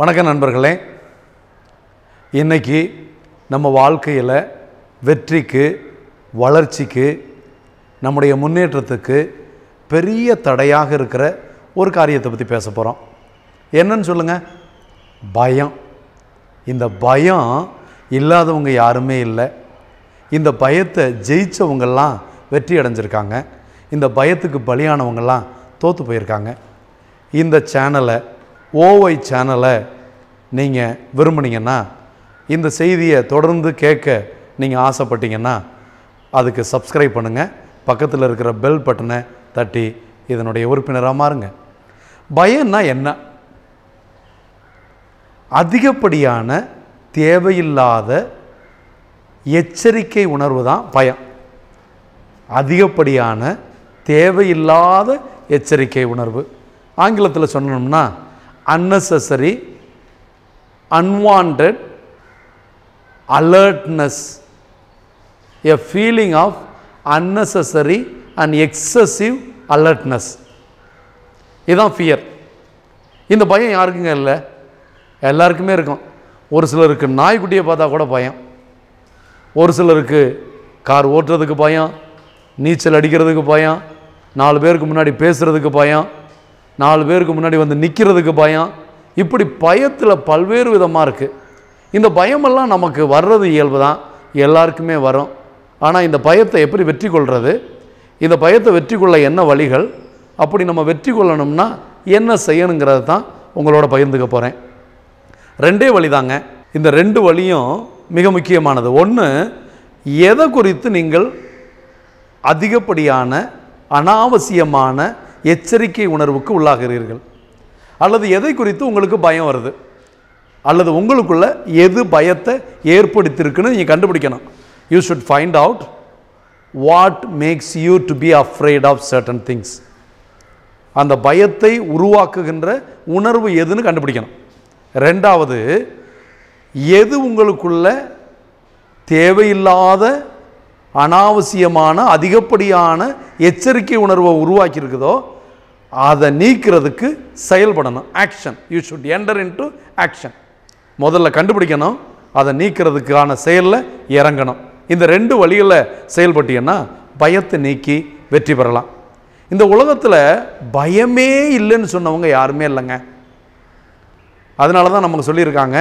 வணக்கம் நண்பர்களே இன்றைக்கி நம்ம வாழ்க்கையில் வெற்றிக்கு வளர்ச்சிக்கு நம்முடைய முன்னேற்றத்துக்கு பெரிய தடையாக இருக்கிற ஒரு காரியத்தை பற்றி பேச போகிறோம் என்னன்னு சொல்லுங்கள் பயம் இந்த பயம் இல்லாதவங்க யாருமே இல்லை இந்த பயத்தை ஜெயித்தவங்கள்லாம் வெற்றி அடைஞ்சிருக்காங்க இந்த பயத்துக்கு பலியானவங்கள்லாம் தோற்று போயிருக்காங்க இந்த சேனலை ஓஒய் சேனலை நீங்கள் விரும்புனீங்கன்னா இந்த செய்தியை தொடர்ந்து கேட்க நீங்கள் ஆசைப்பட்டீங்கன்னா அதுக்கு சப்ஸ்கிரைப் பண்ணுங்கள் பக்கத்தில் இருக்கிற பெல் பட்டனை தட்டி இதனுடைய உறுப்பினராக மாறுங்க பயம்னா என்ன அதிகப்படியான தேவையில்லாத எச்சரிக்கை உணர்வு தான் பயம் அதிகப்படியான தேவையில்லாத எச்சரிக்கை உணர்வு ஆங்கிலத்தில் சொன்னோம்னா unnecessary unwanted alertness a feeling of unnecessary and excessive alertness இதுதான் ஃபியர் இந்த பயம் யாருக்குங்க இல்லை எல்லாருக்குமே இருக்கும் ஒரு சிலருக்கு நாய்க்குட்டியை பார்த்தா கூட பயம் ஒரு சிலருக்கு கார் ஓட்டுறதுக்கு பயம் நீச்சல் அடிக்கிறதுக்கு பயம் நாலு பேருக்கு முன்னாடி பேசுகிறதுக்கு பயம் நாலு பேருக்கு முன்னாடி வந்து நிற்கிறதுக்கு பயம் இப்படி பயத்தில் பல்வேறு விதமாக இருக்குது இந்த பயமெல்லாம் நமக்கு வர்றது இயல்பு தான் எல்லாருக்குமே வரும் ஆனால் இந்த பயத்தை எப்படி வெற்றி கொள்வது இந்த பயத்தை வெற்றி கொள்ள என்ன வழிகள் அப்படி நம்ம வெற்றி கொள்ளணும்னா என்ன செய்யணுங்கிறது தான் உங்களோட பகிர்ந்துக்க போகிறேன் ரெண்டே வழி தாங்க இந்த ரெண்டு வழியும் மிக முக்கியமானது ஒன்று எதை குறித்து நீங்கள் அதிகப்படியான அனாவசியமான எச்சரிக்கை உணர்வுக்கு உள்ளாகிறீர்கள் அல்லது எதை குறித்து உங்களுக்கு பயம் வருது அல்லது உங்களுக்குள்ள எது பயத்தை ஏற்படுத்தியிருக்குன்னு நீங்கள் கண்டுபிடிக்கணும் you should find out what makes you to be afraid of certain things அந்த பயத்தை உருவாக்குகின்ற உணர்வு எதுன்னு கண்டுபிடிக்கணும் ரெண்டாவது எது உங்களுக்குள்ள தேவையில்லாத அனாவசியமான அதிகப்படியான எச்சரிக்கை உணர்வை உருவாக்கியிருக்குதோ அதை நீக்கிறதுக்கு செயல்படணும் action you should enter in to action முதல்ல கண்டுபிடிக்கணும் அதை நீக்கிறதுக்கான செயலில் இறங்கணும் இந்த ரெண்டு வழிகளில் செயல்பட்டீங்கன்னா பயத்தை நீக்கி வெற்றி பெறலாம் இந்த உலகத்தில் பயமே இல்லைன்னு சொன்னவங்க யாருமே இல்லைங்க அதனால தான் நமக்கு சொல்லியிருக்காங்க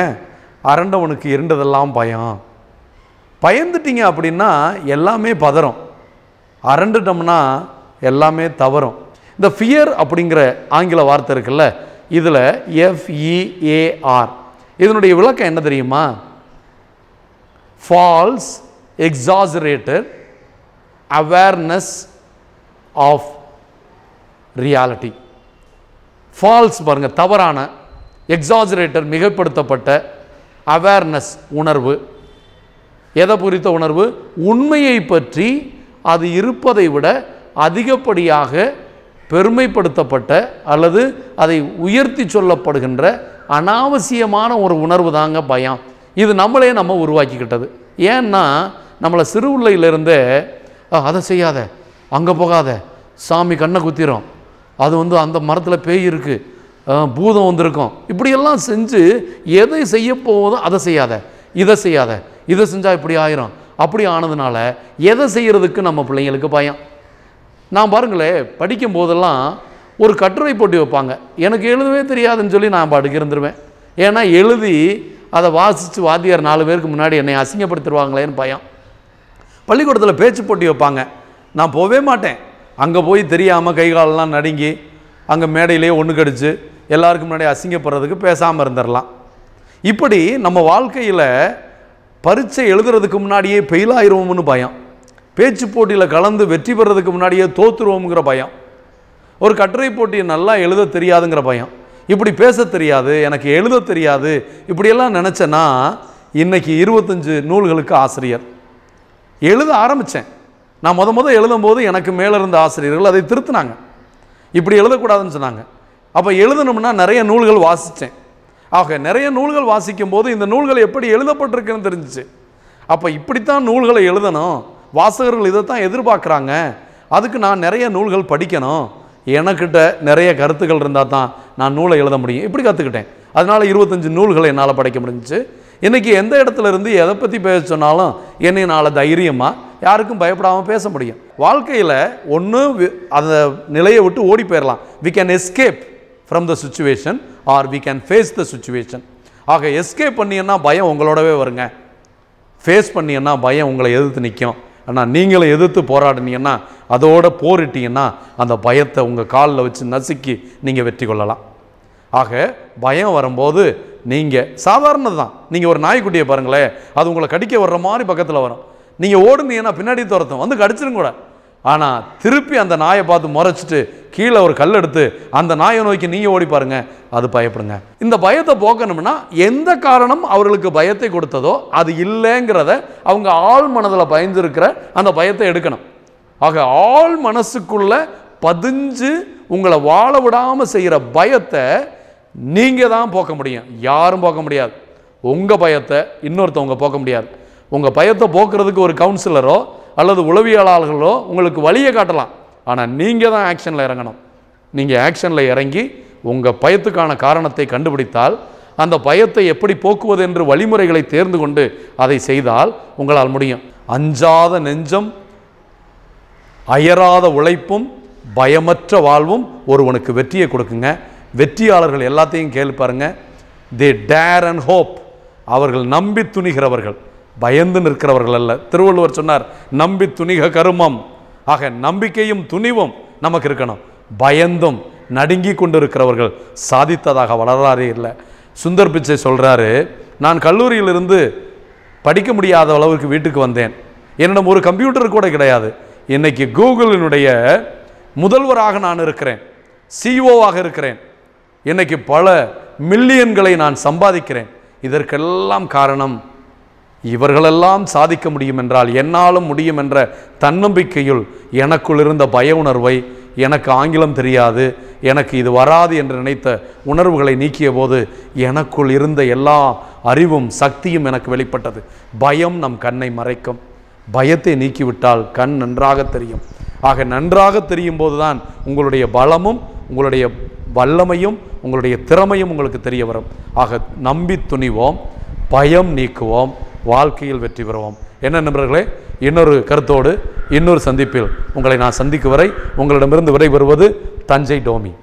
அரண்டவனுக்கு இருண்டதெல்லாம் பயம் பயந்துட்டீங்க அப்படின்னா எல்லாமே பதறும் அரண்டுட்டோம்னா எல்லாமே தவறும் இந்த ஃபியர் அப்படிங்கிற ஆங்கில வார்த்தை இருக்குல்ல இதில் எஃப்இஏஆர் e இதனுடைய விளக்கம் என்ன தெரியுமா false exaggerated awareness of reality false பாருங்கள் தவறான எக்ஸாசரேட்டர் மிகப்படுத்தப்பட்ட அவேர்னஸ் உணர்வு எதை குறித்த உணர்வு உண்மையை பற்றி அது இருப்பதை விட அதிகப்படியாக பெருமைப்படுத்தப்பட்ட அல்லது அதை உயர்த்தி சொல்லப்படுகின்ற அனாவசியமான ஒரு உணர்வு தாங்க பயம் இது நம்மளே நம்ம உருவாக்கிக்கிட்டது ஏன்னா நம்மளை உள்ளையிலேருந்தே அதை செய்யாத அங்கே போகாத சாமி கண்ணை குத்திரும் அது வந்து அந்த மரத்தில் பேய் இருக்குது பூதம் வந்திருக்கும் இப்படியெல்லாம் செஞ்சு எதை செய்ய போவதோ அதை செய்யாத இதை செய்யாத இதை செஞ்சால் இப்படி ஆயிரும் அப்படி ஆனதுனால எதை செய்கிறதுக்கு நம்ம பிள்ளைங்களுக்கு பயம் நான் பாருங்களேன் படிக்கும் போதெல்லாம் ஒரு கட்டுரை போட்டி வைப்பாங்க எனக்கு எழுதவே தெரியாதுன்னு சொல்லி நான் பாட்டுக்கு இருந்துருவேன் ஏன்னா எழுதி அதை வாசித்து வாத்தியார் நாலு பேருக்கு முன்னாடி என்னை அசிங்கப்படுத்திடுவாங்களேன்னு பயம் பள்ளிக்கூடத்தில் பேச்சு போட்டி வைப்பாங்க நான் போகவே மாட்டேன் அங்கே போய் தெரியாமல் கை காலெலாம் நடுங்கி அங்கே மேடையிலேயே ஒன்று கடிச்சு எல்லாருக்கும் முன்னாடி அசிங்கப்படுறதுக்கு பேசாமல் இருந்துடலாம் இப்படி நம்ம வாழ்க்கையில் பரீட்சை எழுதுறதுக்கு முன்னாடியே ஃபெயில் பயம் பேச்சு போட்டியில் கலந்து வெற்றி பெறதுக்கு முன்னாடியே தோத்துருவோங்கிற பயம் ஒரு கட்டுரை போட்டியை நல்லா எழுத தெரியாதுங்கிற பயம் இப்படி பேச தெரியாது எனக்கு எழுத தெரியாது இப்படியெல்லாம் நினச்சேன்னா இன்றைக்கி இருபத்தஞ்சு நூல்களுக்கு ஆசிரியர் எழுத ஆரம்பித்தேன் நான் முத முத எழுதும்போது எனக்கு மேலே இருந்த ஆசிரியர்கள் அதை திருத்தினாங்க இப்படி எழுதக்கூடாதுன்னு சொன்னாங்க அப்போ எழுதணும்னா நிறைய நூல்கள் வாசித்தேன் ஆக நிறைய நூல்கள் வாசிக்கும் போது இந்த நூல்கள் எப்படி எழுதப்பட்டிருக்குன்னு தெரிஞ்சிச்சு அப்போ இப்படித்தான் நூல்களை எழுதணும் வாசகர்கள் இதை தான் எதிர்பார்க்குறாங்க அதுக்கு நான் நிறைய நூல்கள் படிக்கணும் எனக்கிட்ட நிறைய கருத்துக்கள் இருந்தால் தான் நான் நூலை எழுத முடியும் இப்படி கற்றுக்கிட்டேன் அதனால் இருபத்தஞ்சி நூல்களை என்னால் படிக்க முடிஞ்சிச்சு இன்றைக்கி எந்த இடத்துல இருந்து எதை பற்றி பேச சொன்னாலும் என்னால் தைரியமாக யாருக்கும் பயப்படாமல் பேச முடியும் வாழ்க்கையில் ஒன்று அந்த நிலையை விட்டு ஓடி போயிடலாம் we can escape from the situation or we can face the situation ஆக எஸ்கேப் பண்ணியன்னா பயம் உங்களோடவே வருங்க ஃபேஸ் பண்ணியன்னா பயம் உங்களை எதிர்த்து நிற்கும் ஆனால் நீங்களை எதிர்த்து போராடினீங்கன்னா அதோட போரிட்டீங்கன்னா அந்த பயத்தை உங்கள் காலில் வச்சு நசுக்கி நீங்கள் வெற்றி கொள்ளலாம் ஆக பயம் வரும்போது நீங்கள் சாதாரண தான் நீங்கள் ஒரு நாய்க்குட்டியை பாருங்களேன் அது உங்களை கடிக்க வர்ற மாதிரி பக்கத்தில் வரும் நீங்கள் ஓடுனீங்கன்னா பின்னாடி துரத்தும் வந்து கடிச்சிருங்க கூட ஆனால் திருப்பி அந்த நாயை பார்த்து முறைச்சிட்டு கீழே ஒரு கல் எடுத்து அந்த நாயை நோக்கி நீங்கள் ஓடி பாருங்க அது பயப்படுங்க இந்த பயத்தை போக்கணும்னா எந்த காரணம் அவர்களுக்கு பயத்தை கொடுத்ததோ அது இல்லைங்கிறத அவங்க ஆள் மனதில் பயந்துருக்கிற அந்த பயத்தை எடுக்கணும் ஆக ஆள் மனசுக்குள்ள பதிஞ்சு உங்களை வாழ விடாமல் செய்கிற பயத்தை நீங்கள் தான் போக்க முடியும் யாரும் போக்க முடியாது உங்கள் பயத்தை இன்னொருத்தவங்க போக்க முடியாது உங்கள் பயத்தை போக்குறதுக்கு ஒரு கவுன்சிலரோ அல்லது உளவியலாளர்களோ உங்களுக்கு வழியை காட்டலாம் ஆனால் நீங்கள் தான் ஆக்ஷனில் இறங்கணும் நீங்கள் ஆக்ஷனில் இறங்கி உங்கள் பயத்துக்கான காரணத்தை கண்டுபிடித்தால் அந்த பயத்தை எப்படி போக்குவது என்று வழிமுறைகளை தேர்ந்து கொண்டு அதை செய்தால் உங்களால் முடியும் அஞ்சாத நெஞ்சம் அயராத உழைப்பும் பயமற்ற வாழ்வும் ஒருவனுக்கு வெற்றியை கொடுக்குங்க வெற்றியாளர்கள் எல்லாத்தையும் கேள்வி பாருங்கள் தி டேர் அண்ட் ஹோப் அவர்கள் நம்பி துணிகிறவர்கள் பயந்து நிற்கிறவர்கள் அல்ல திருவள்ளுவர் சொன்னார் நம்பி துணிக கருமம் ஆக நம்பிக்கையும் துணிவும் நமக்கு இருக்கணும் பயந்தும் நடுங்கி கொண்டிருக்கிறவர்கள் சாதித்ததாக வளராறே இல்லை சுந்தர் பிச்சை சொல்கிறாரு நான் கல்லூரியிலிருந்து படிக்க முடியாத அளவுக்கு வீட்டுக்கு வந்தேன் என்னிடம் ஒரு கம்ப்யூட்டர் கூட கிடையாது இன்றைக்கி கூகுளினுடைய முதல்வராக நான் இருக்கிறேன் சிஇஓவாக e இருக்கிறேன் இன்றைக்கி பல மில்லியன்களை நான் சம்பாதிக்கிறேன் இதற்கெல்லாம் காரணம் இவர்களெல்லாம் சாதிக்க முடியும் என்றால் என்னாலும் முடியும் என்ற தன்னம்பிக்கையுள் எனக்குள் இருந்த பய உணர்வை எனக்கு ஆங்கிலம் தெரியாது எனக்கு இது வராது என்று நினைத்த உணர்வுகளை நீக்கிய போது எனக்குள் இருந்த எல்லா அறிவும் சக்தியும் எனக்கு வெளிப்பட்டது பயம் நம் கண்ணை மறைக்கும் பயத்தை நீக்கிவிட்டால் கண் நன்றாக தெரியும் ஆக நன்றாக தெரியும் போதுதான் உங்களுடைய பலமும் உங்களுடைய வல்லமையும் உங்களுடைய திறமையும் உங்களுக்கு தெரிய வரும் ஆக நம்பி துணிவோம் பயம் நீக்குவோம் வாழ்க்கையில் வெற்றி பெறுவோம் என்ன நண்பர்களே இன்னொரு கருத்தோடு இன்னொரு சந்திப்பில் உங்களை நான் சந்திக்கும் வரை உங்களிடமிருந்து விடைபெறுவது தஞ்சை டோமி